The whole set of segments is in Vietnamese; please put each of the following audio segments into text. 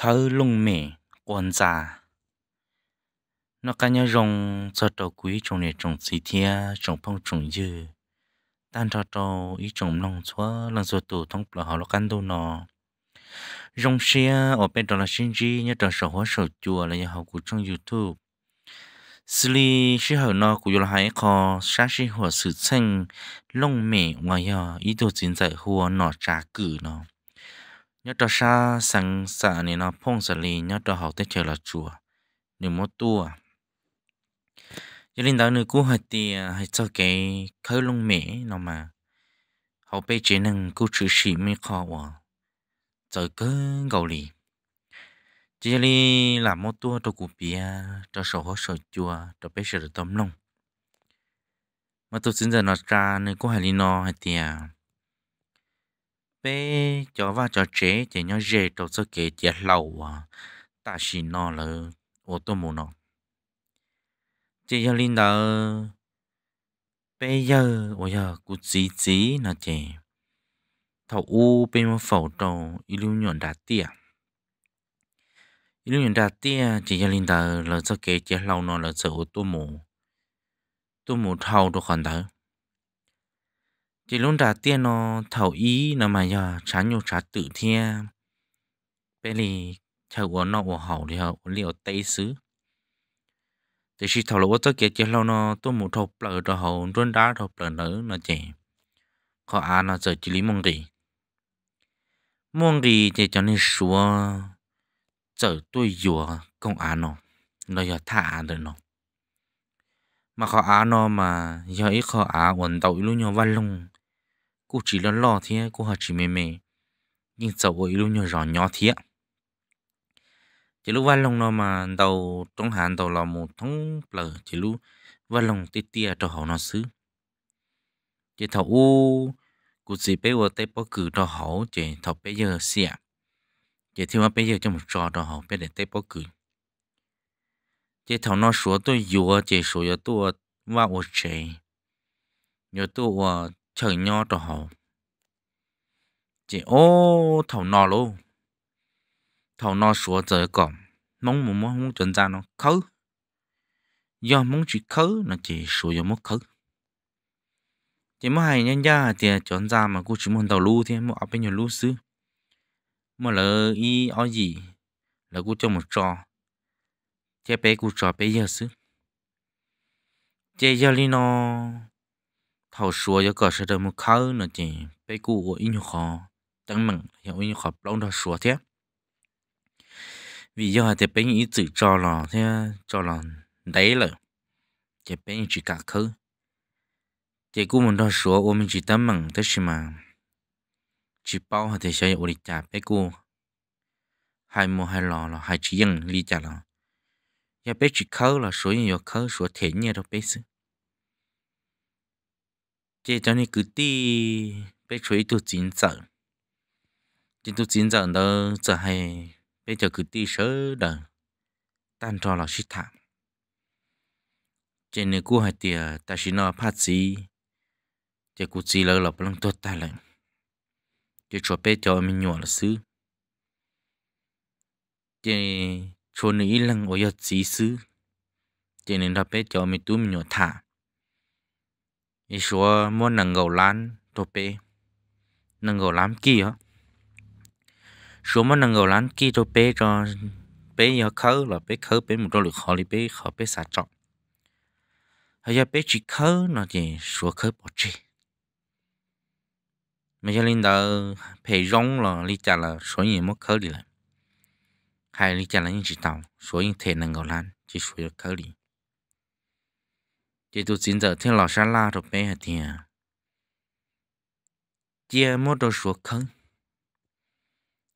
khâu lung mì quan già nó cá nhau rong cho tàu quý trồng này trồng xì thia trồng phong trồng dư tan cho tàu ý trồng nông xóa lần rồi tù thông là họ lo căn đâu nó rong xe ở bên đó là sinh chi nhớ trồng sầu hóa sầu chùa là nhà họ của trong youtube xử lý sĩ hậu nó của là hai kho sát sĩ hòa sự xanh lông mẹ ngoài nhà ý đồ chính dạy hùa nó trả cử nó nhớ cho xa sang sa này nó phong sa lì nhớ cho học tới chơi là chùa nếu mua tua cho nên đó nữa cú hạt thì à, hãy cho cái khơi lông mẻ nó mà học bây chế năng cú chữ sĩ mới khó quá giờ cứ gầu lì chỉ là làm một tua cho cụ bia cho sổ hóa sổ chùa cho bây giờ tâm lông mà tôi xin giờ nó ra nên cú hạt lì nó hạt thì à bé cho vào cho trẻ thì nó dễ tổ chức cái tiệt lâu à ta chỉ nó là ô tô mù nó chỉ cho linh đó bây giờ ôi giờ cụ chỉ chỉ là chỉ thầu u bên một phẩu trầu lưu nhuận đã tia lưu nhuận đã tia chỉ cho linh đó là cho cái tiệt lâu nó là sợ ô tô mù tô mù thầu đồ khoản đó chỉ luôn đã tiền nó thầu ý nó mà giờ trả nhiều trả tự thia bên lì chờ của nó của hậu thì hậu liệu tây xứ thì khi thầu lỗ tất kia chỉ lâu nó tôi một thầu lỡ cho hậu luôn đá thầu lỡ nữa nó chỉ có à nó giờ chỉ lý mong gì mong gì thì cho nên xua giờ tôi vừa công an nó nó giờ thả được nó mà khó á nó mà giờ ít khó á quần tàu luôn nhau văn lung cô chỉ lo lo thế cô họ chỉ mềm mềm nhưng sau ấy luôn nhỏ rõ nhỏ thế chỉ lúc văn lòng nó mà đầu trong hạn đầu là một tháng lờ chỉ lúc văn lòng tít tia cho họ nó xứ chỉ thầu u cụ gì bây giờ tay bao cử cho họ chỉ thầu bây giờ xịa chỉ thiếu mà bây giờ cho một trò cho họ bây để tay bao cử chỉ thầu nó số tôi vừa chỉ số tôi và ô chế nhớ tôi chơi nho trò hầu chỉ ô thầu nò luôn, thầu nò sủa trời còn mong muốn mong muốn chuẩn ra nó khứ do muốn chỉ khứ nó chỉ sủa do muốn khứ chỉ muốn hay nhân gia thì chuẩn ra mà cô chỉ muốn đầu lưu thì muốn ở bên nhà lưu xứ mà lỡ y ở gì là cô cho một trò chế bé cô trò bé giờ xứ chế giờ li nó hầu xua cho cờ sẽ được một khâu nữa chị bé cụ của in khó tăng mừng hiểu in khó long đó xua thế vì do thì bé nghĩ tự cho là thế cho là đấy là chị bé chỉ cả khứ chị cũng muốn đó xua ôm chỉ tăng mừng thế gì mà chỉ bao thì sẽ ổn định trả bé cụ hai mua hai lò là hai chỉ dừng ly trả là giờ bé chỉ khâu là số nhiều khâu số thế nhiều đâu bé xứ chế cho nên cứ đi bé chuối tu chín giờ chỉ tu chín giờ đó giờ hay bây giờ cứ đi sớ đờ tan trò xí thảm trên này cú hai tia ta xí nó phát xí chỉ cú xí lỡ là bằng tốt ta lệnh chỉ cho bé cho mình nhỏ là xứ chỉ cho nữ lăng ở giật xí xứ chỉ nên là bé cho mình tu mình nhỏ thả ý số mua nâng gầu lan tô bê nâng gầu lan kia hả số mua nâng gầu lan kia tô bê cho bê nhớ khớ là bê khớ bê một đôi lực khó lý bê khó bê xả trọng hay giờ bê chỉ khớ nó chỉ số khớ bỏ chi mấy cho linh đạo phê rong là lý trả là số nhiều mất khớ đi lại hay lý trả là những chỉ tàu số những thể nâng gầu lan chỉ số khớ đi chỉ tu xin giờ thiên lò sa la rồi bé hả thì chia mốt đồ sủa khấn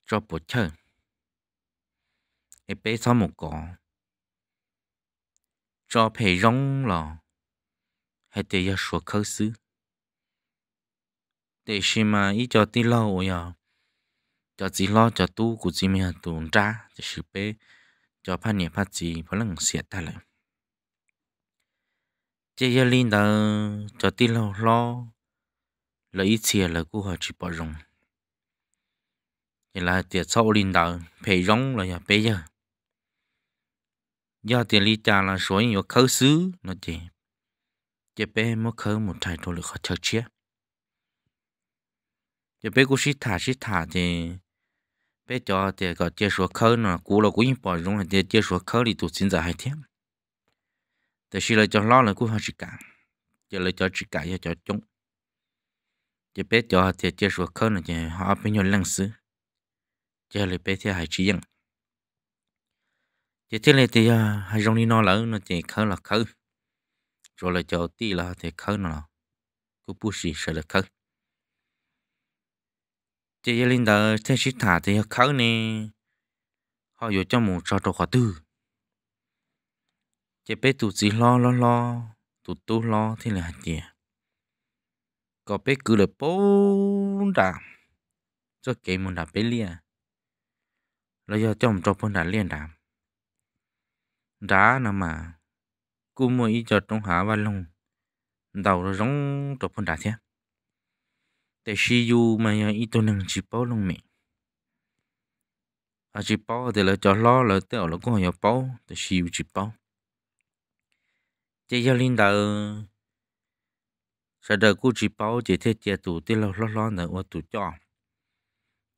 cho bộ chơi em bé xóa một cỏ cho phê rong lò hay để ya sủa khấn xứ để xem mà ý cho tí lâu rồi cho chỉ lo cho tu của chỉ mình tuần tra chỉ sự bé cho phát nhiệt phát gì phải là người ta lại chị giờ linh đã cho tin lo lo là ít xìa là cô họ chỉ bỏ rồng thì là tiền sau linh đã phải rong là nhà bây giờ giờ tiền lý trả là số nhiều khấu xứ nó chị chị bé mất khấu một thầy thôi được họ chờ chia chị bé cô sĩ thả sĩ thả thì bé cho thì có chia số khấu nó cú là cú yên bỏ rong là chia số khấu thì tụt xin ra hai tháng แต่ชีเลยจะล้อเลยกูหาจิกาจะเลยจะจิกาจะจะจงจะเป็ดจะเทียเจสัวเขาเนี่ยจะหาเป็นยนลังซื้อจะเลยเป็ดที่หายชียังจะเที่ยวเลยที่หายตรงนี้นอนแล้วเนี่ยจะเขาละเขา rồi là cho tí là thì khơi nó cứ bút gì sẽ được khơi chỉ linh đó thế chỉ thả thì khơi nè họ vô cho một trò trò khó tư chế bé tụ chỉ lo lo lo tụ tu lo thế là gì à? có bé cứ là bố đà cho cái môn đã bé lia là do chồng cho bốn đà liền đà đá nè mà cú mua ý cho trong hạ và lông đầu nó giống cho bốn đà thế để sử dụng mà ít tôi năng chỉ bao lông mình à chỉ bao thì là cho lo là tao là có hiểu bao để sử dụng chỉ bao chị yêu linh đạo sợ đời cô chỉ bảo chị thế chị tụ tí lâu lo lo nữa ô tụ cho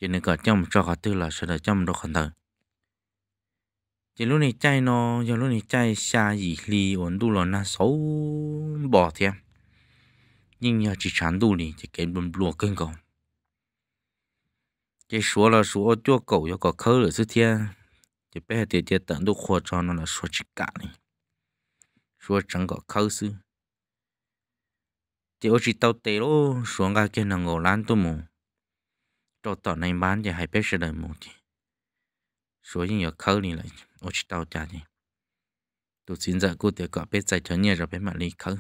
chị nên cả chồng cho cả tư là sợ đời chồng đâu khẩn thở chị lúc này chay nó giờ lúc này chay xa gì li ổn đủ rồi, na xấu bỏ thêm nhưng giờ chỉ chán đủ đi chỉ kém bầm lùa cơn cầu chị số là số chua cầu có khơi là thứ thiên chị bé thì chị tận đủ khoa cho nó là số chỉ cả này 说整个考试。thì ô chỉ tàu tê lô xuống ga kia là ngồi lan tôi mù cho tỏ này bán thì hay biết sẽ đời mù thì số những giờ khâu này lại chỉ tàu trả thì tôi xin giờ cô tiệc gọi biết rồi biết mà lý khâu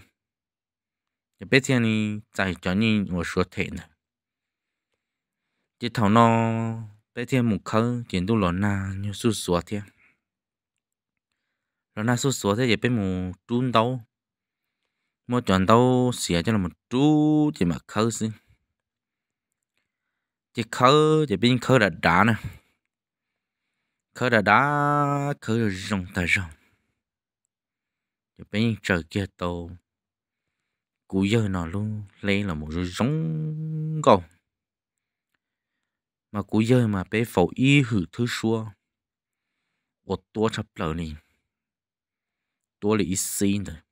thì biết thì này giải cho nhẹ một số thể này chỉ thảo nó chỉ tôi lo na như su sủa rồi na số số thế giờ bên mù trún đâu mà chọn đâu xỉa cho là một chú chỉ mà khơi xin chỉ khơi chỉ bên khơi là đá nè khơi là đá khơi là rồng ta rồng chỉ bên trời kia tàu cú giờ nó luôn lên là một rú rống cầu mà cú giờ mà bé phổ y hử thứ xua một tua chập lở này 多了一丝的。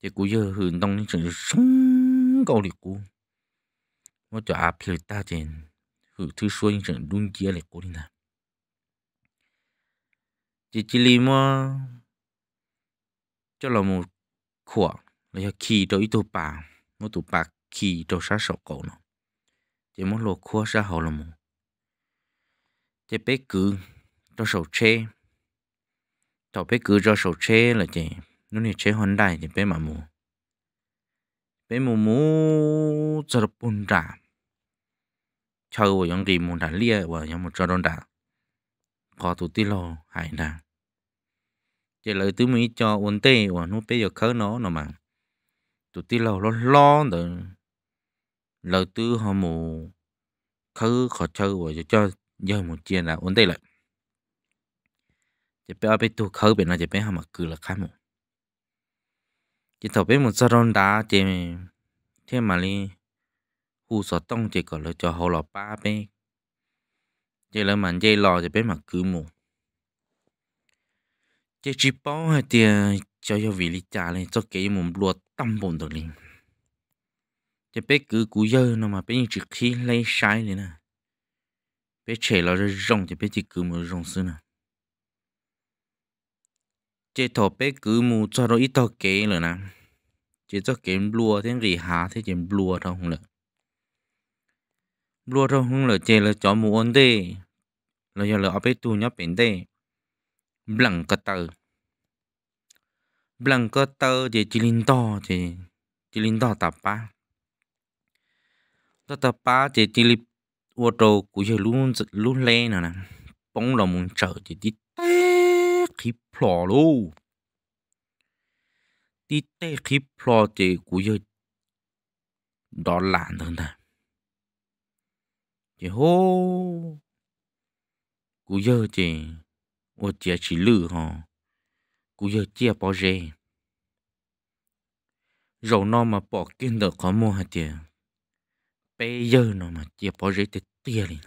这古有很动成升高的古，我就阿皮大件，和他说一声中间的古的呢。这这里么，这老母阔，然后起到一头把，我头把起到啥手高呢？这么落阔啥好了么？这别个到手车。tàu bé cứ cho sầu chế là chị nó này chế hòn đại thì bé mà mù bé mù mù giờ đập bùn đà chơi vào những gì muốn đà lia vào những một trò đòn đà có tụt tí lo hại đà chỉ lời tứ mỹ cho ổn tê và nó bây giờ khớ nó nó mà tụt tí lo nó lo rồi lời tứ họ mù khứ khó chơi và cho giờ một chia là ổn tê lại จะไปเอาไปตัวเขาเป็นอะไรจะไปหามาคือละข้ามหมดจะถอดไปหมดซาลอนดาเจเที่ยมาลีหูสอดต้องเจก่อนเลยจะหอหลอป้าไปเจแล้วมันเจรอจะไปมาคือหมดเจจีป้อเตียจะยวิลิจาเลยจะเกี่ยมุมรัวตั้มบนตัวลิงจะไปคือกูเยอะนะมาเป็นจุดที่ไล่ใช้เลยนะไปเฉยเราจะร้องจะไปจิกคือมือร้องซึ่งนะ chế thọ bé cứ mù cho nó ít to kế rồi nè chế cho kém lùa thế gì há thế chế lùa đâu không lợn lùa đâu không lợn chế là chó mù ổn tê là giờ là ở bé tu nhóc bệnh tê bằng cơ tờ bằng cơ tờ chế chỉ linh to chế chỉ linh to tập ba tập tập ba chế chỉ linh ô tô cũng chế luôn luôn lên nè bóng lòng muốn trở chế đi khí plò lô tí tê khí plò chế cú giờ đó là thằng ta chế hô cú giờ chế ô chế chỉ lử hò cú giờ chia bỏ rê rồi nó mà bỏ kiến được có mua hạt tiền bây giờ nó mà chia bỏ rê tê tê liền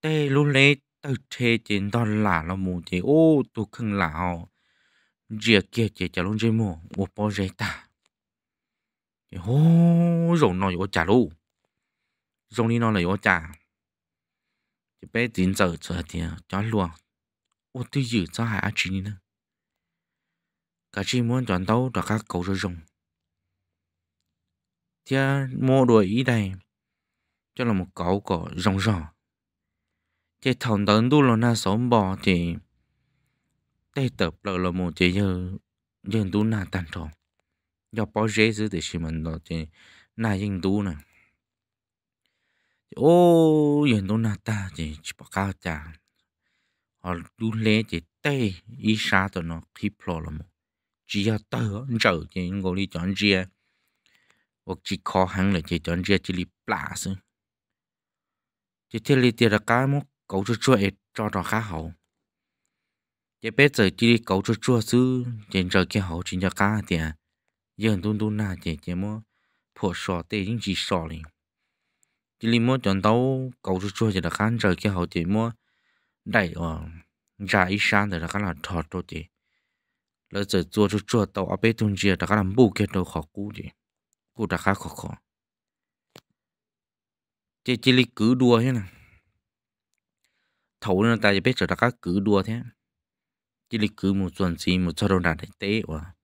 tê luôn lấy tao chê chỉ đó là lo mù chỉ ô tu khưng là họ rìa kia chỉ chả luôn chơi mù ô po rê ta ô rồng nó yếu chả lù, rồng đi nó là yếu chả chỉ bé tín giờ giờ thì à, cho luôn ô tư dự cho hai á chỉ nữa cả chỉ muốn chọn đâu là các cậu rồi rồng, thì mua đuổi ý đây cho là một cậu có rồng ròng chế thằng tấn tu là na sống bỏ thì tê tập là là một chế giờ dân tu na tan tròn do bỏ dễ giữ thì xí mình đó thì na dân tu nè ô dân tu na ta thì chỉ bỏ cao chả họ tu lẽ chỉ tê ý sa tụi nó khi plo là một chỉ giờ tớ trở thì ngồi đi chọn chia hoặc chỉ khó khăn là chỉ chọn chia chỉ đi plá chỉ thế là tiền là cái một cậu chua chua ấy cho trò khá hậu chế bé giờ chỉ cậu chua chua xứ trên trời kia hậu chỉ cho cá thì giờ tuôn tuôn na chế chế mua phổ sò tê những chỉ sò liền chỉ li mua chọn tàu cậu chua chua chỉ là khán trời kia hậu chế mua đại ở ờ, ra ít sáng thì là khá là thọt rồi chế lỡ giờ chua chua chua tàu ở bên tuôn chia là khá làm bù kia đâu khó cú chế cú đã khá khó khó chế chỉ li cứ đua thế này thấu nên ta chỉ biết trở ra các cứ đua thế chỉ lịch cứ một tuần gì một cho đồ đàn để tế quá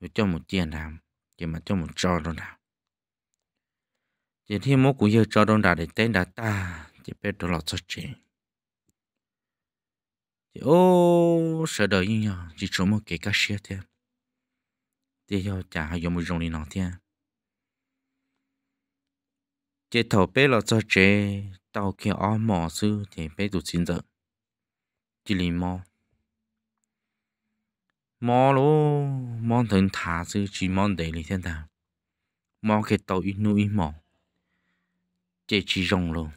một cho một tiền làm chỉ mà cho một cho đồ nào chỉ thêm mốt cũng giờ cho đồ đàn để tế đã ta chỉ biết đồ lọt cho chị chỉ ô sợ đời như nhau chỉ trốn một cái cái xe thế thì cho chả hay dùng một dòng đi nào thế chế thầu bé là cho chế tàu kia ó mỏ sư thì bé tụt xin giờ chỉ lì mò mò lô mò thường thả sư chỉ mò để lì thiên thả mò cái tàu ít nuôi mò chế chỉ rong lô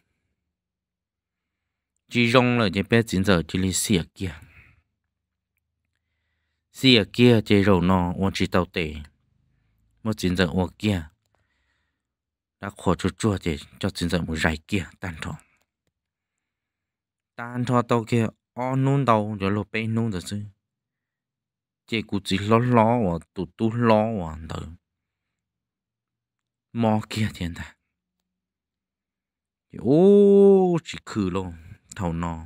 chỉ rong là chế bé xin giờ chỉ lì xỉa kia xỉa kia chế rầu nó uống chỉ tàu tệ một xin giờ uống kia ta khổ cho chua thì cho chính giờ một giải kia tan thọ tan thọ tàu kia o nôn đầu rồi lột bê nôn rồi chứ chỉ cụ chỉ lo lo và tụ tụ lo và tự mò kia thiên ta ô chỉ khử luôn thầu nò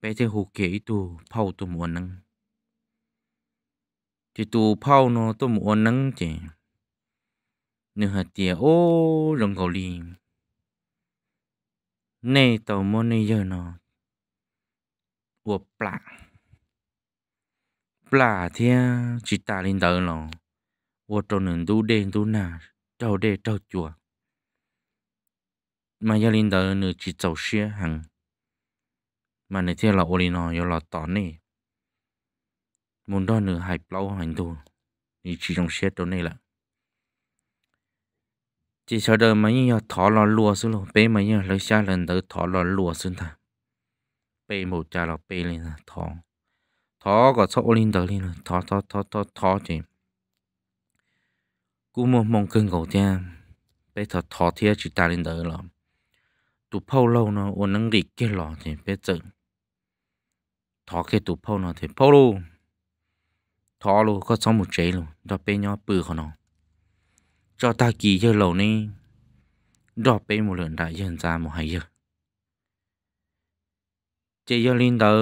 bé thế hồ kia tu phao tu muốn năng thì tu phao nó tu muốn năng thì nửa hạt tía ô lồng gầu lì nè tàu mô nè giờ nó ủa plạ plạ thì chỉ ta lên tờ nó ủa trâu nửa đu đen đu nà trâu đê trâu chùa mà giờ lên tờ nửa chỉ trâu xia hàng mà nè thì là ô lì nó giờ là tỏ nè muốn đó nửa hai plau hành tu thì chỉ trong xe đó này là chỉ sợ đời mà như thọ lò lùa xuống lò bé mà như lấy xa lần tới thọ lò lùa xuống ta bé một cha lò bé lên là thọ thọ có số lên tới lên thọ thọ thọ thọ thọ chị cú một mong cưng cầu cha bé thọ thọ thiệt chỉ ta lên tới lò tụ phâu lâu nó ôn năng đi kia lò thì bé chừng thọ kia tụ phâu nó thì phâu luôn thọ luôn có sống một chế luôn đó bé nhỏ bự của nó cho ta kỳ giờ lầu ni rõ bê một lần đã dân ra một hai giờ chị giờ lên tờ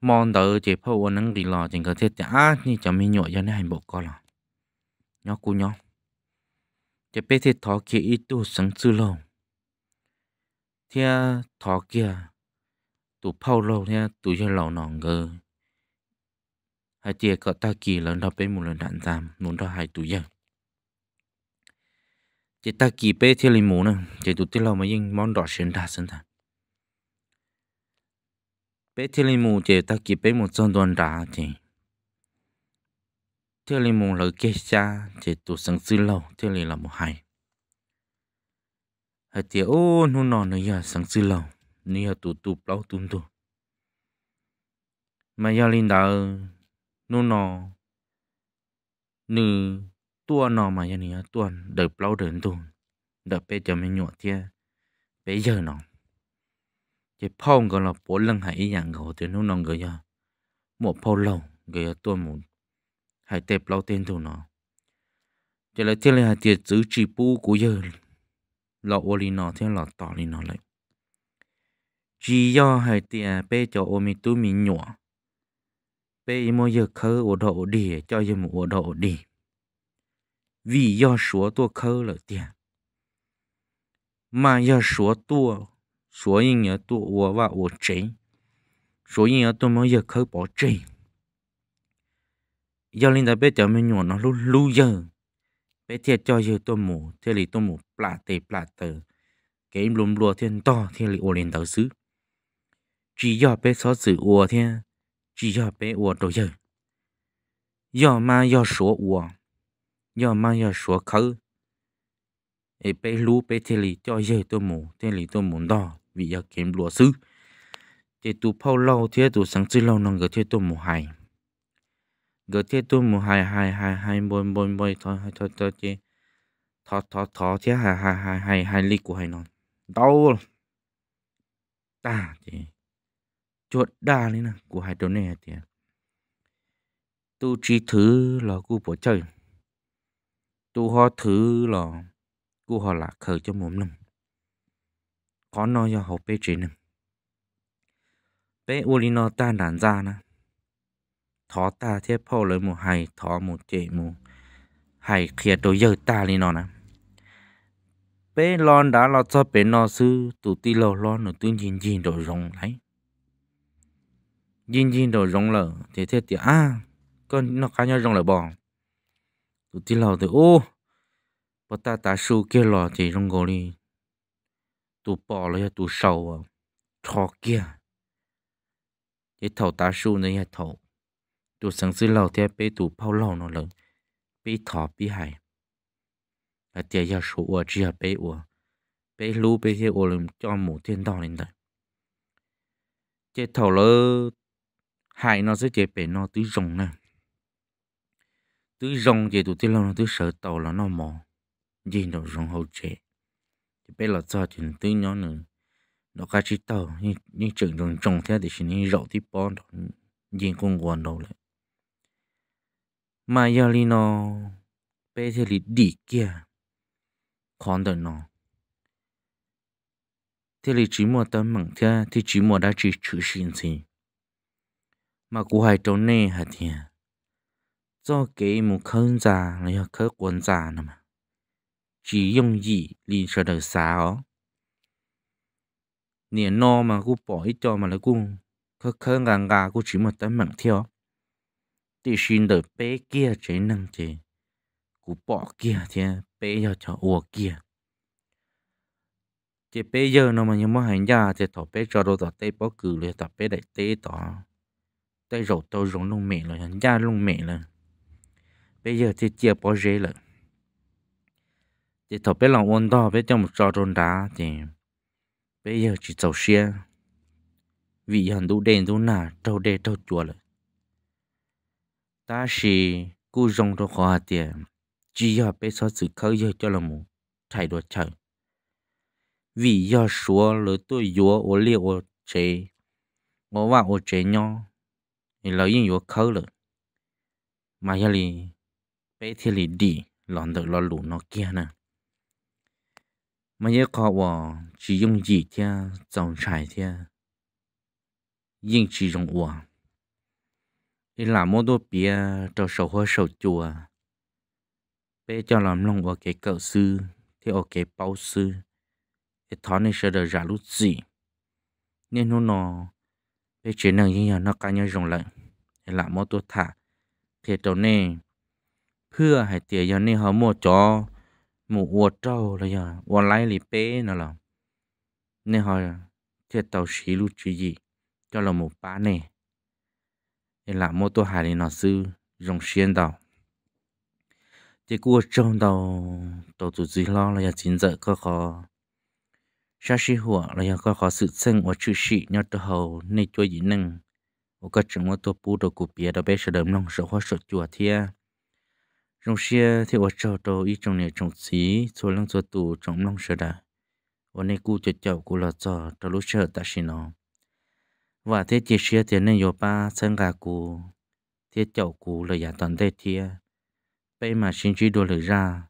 mòn tờ chị phô ôn nắng đi lò chỉ có thiết chả như chẳng mi nhội cho nên hành bộ co lò nhó cu nhó chị bê thiết thó kia ít tu sáng sư lầu thia thó kia tụ phô lầu thia tụ giờ lầu nọ ngờ hai chị có ta kỳ lần đó bê một lần đạn giam muốn đó hai tụ giờ chỉ ta kỳ bê thiên linh mù nè chỉ tụt tiết lâu mà yên món đỏ xuyên đa xuyên thà bê thiên linh mù chỉ ta kỳ bê một chân đoàn đá thì thiên linh mù là kê cha chỉ tụt sáng sư lâu thiên linh là một hai hãy tiếc ô nu nọ nữa giờ sáng sư lâu nữa tụt tụt lâu tụt tụt mà giờ linh đạo nu nọ nữ tua nó mà như này tuần đợi lâu đến tuần đợi bây giờ mình nhọ thế, bây giờ nó chỉ phong cái là bố lưng hãy dạng gầu tiền nó nó cái gì, một phong lâu người tuần một hãy tệp lâu tiền tuần nó chỉ là thiên là tiệt giữ chỉ bu của giờ là ô li nó thiên là tỏ li nó lại chỉ do hãy tiệt bây giờ ô mi tu mi nhọ bây giờ khơi ô độ đi cho giờ một ô độ đi vì do số tua khơ là tiền mà do số tua số yên nhớ tua ua và ua chế số yên nhớ tua mới giờ khơ bỏ chế do linh đã biết cho mình nhỏ nó lu lu giờ bé thiệt cho giờ tôi mù thế lì tôi mù plạ tề plạ tờ cái im lùm lùa thiên to thế lì ô lên tàu xứ chỉ do bé xóa sự ua thiên chỉ do bé ua đồ giờ do mà do số ua giờ mà giờ sửa khứ ấy bé lú bé thế lì cho giờ tôi mù thế lì tôi muốn đó, vì giờ kiếm lúa sư thì tụ phao lâu thế tụ sáng chữ lâu nông gỡ thế tôi mù hài gỡ thế tôi mù hài hài hài hài bồi bồi bồi thôi thôi thôi chứ thọ thọ thọ thế hài hài hài hài hài lì của hài nó đau ta thì chuột đa đấy nè của hai đứa này thì tu trí thứ là cu bỏ chơi tu ho thứ là cú họ là khởi cho mồm nằm có nói cho họ bê chế nằm bê u li nó ta đàn ra nè thó ta thiết phô lấy một hay thó một chế một hay khía đồ dơ ta li nó nè bê lon đã lo cho bê nó sư tụ ti lò lon nó tương nhìn nhìn đồ rồng lấy nhìn nhìn đồ rồng lở thế thế thì à con nó khá nhau rồng lở bò tụ ti lò thì ô bà ta ta su kia lò thì trong gò đi tụ bỏ lấy tụ sầu à thọ kia cái thầu ta su này là thầu tụ sáng sư lầu thì bé tụ bao lầu nó lớn bé thọ bé hài à tiệt giờ số ở chỉ là bé ở bé lú bé thế ở làm cho một thiên đo lên đây cái thầu lơ hại nó sẽ chế bé nó tứ rồng nè tứ rồng chế tụ thiên lâu nó tứ sợ tàu là nó mò gì nó rong hậu chế thì bây là cho thì tư nhỏ nữa nó cá chỉ tàu nhưng nhưng chừng rong trồng thế thì xin rậu thì bón đó gì cũng quan đầu lại mà giờ li nó bây giờ li đi kia còn đời nó thế li chỉ mua tấm mảng thế thì chỉ mua đã chỉ chữ xin gì mà cụ hai trâu nè hả thì do cái một khơn già này khớ quần già nữa mà chỉ dùng gì lì sợ đời sao nè no mà cô bỏ ít cho mà lại cô khơ khơ ngà ngà cô chỉ một tấm mặn theo thì xin đời bé kia chế năng chế cô bỏ kia thì bé giờ cho ua kia chế bé giờ nó mà nhớ mà hành ra thì thọ bé cho đồ thọ tê bỏ cử liền thọ bé đại tê tỏ tay rổ tao rồng lông mẹ là hành ra lông mẹ là bây giờ thì chia bỏ rễ là thì thọ bé lòng ôn đo bé trong một trò tròn đá thì bây giờ chỉ tàu xe vì hẳn đủ đèn đủ nà trâu đê trâu chùa lại ta chỉ cú rong cho khó hạt tiền chỉ giờ bé so sự khơi giờ cho là một thay đổi chơi. vì giờ số lỡ tôi dúa ô liêu ô chế ô và ô chế nhau thì lỡ yên dúa khơi lỡ mà giờ li bé thì li đi lòn được lo lù nó kia nè mà nhớ có vợ chỉ dùng gì thia dòng trải thia nhưng chỉ dùng vợ thì làm mô đô bia cho sầu hóa sầu chùa bé cho làm lòng vợ cái cậu sư thì ở cái bao sư thì thọ này sẽ được giả lúc gì nên nó nó bé chế năng như nhau nó cá nhau dùng lại thì làm mô đô thả thì đầu này พื่อให้เตียยอนนี่เขาหมดจอ mù ua trâu là giờ ua lái lì bé nó là nên họ chơi tàu xí lu chỉ gì cho là một ba nè nên là mô tô hải này nó sư rồng xiên tàu thì cua trong tàu tàu có khó xa xí hùa là có khó sự sinh và chữ sĩ nhau tàu hầu nên chơi gì nâng và mô tô bù đồ cụ bia đó bé nông sợ khó sợ chùa thiê trong xe thì ở chỗ đồ ý trong này trong xí số lăng số tù trong lòng sợ đã ở nơi cu cho cháu cu là cho trong lúc sợ ta xin nó và thế chỉ xe thì nên yo ba sang gà cu thế cháu cu là giả toàn thế thia bây mà xin chỉ đồ lời ra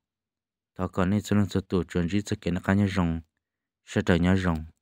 đó còn nên số lăng số tù chuẩn chỉ sẽ kiến nó cá nhau rồng sẽ trở nhau rồng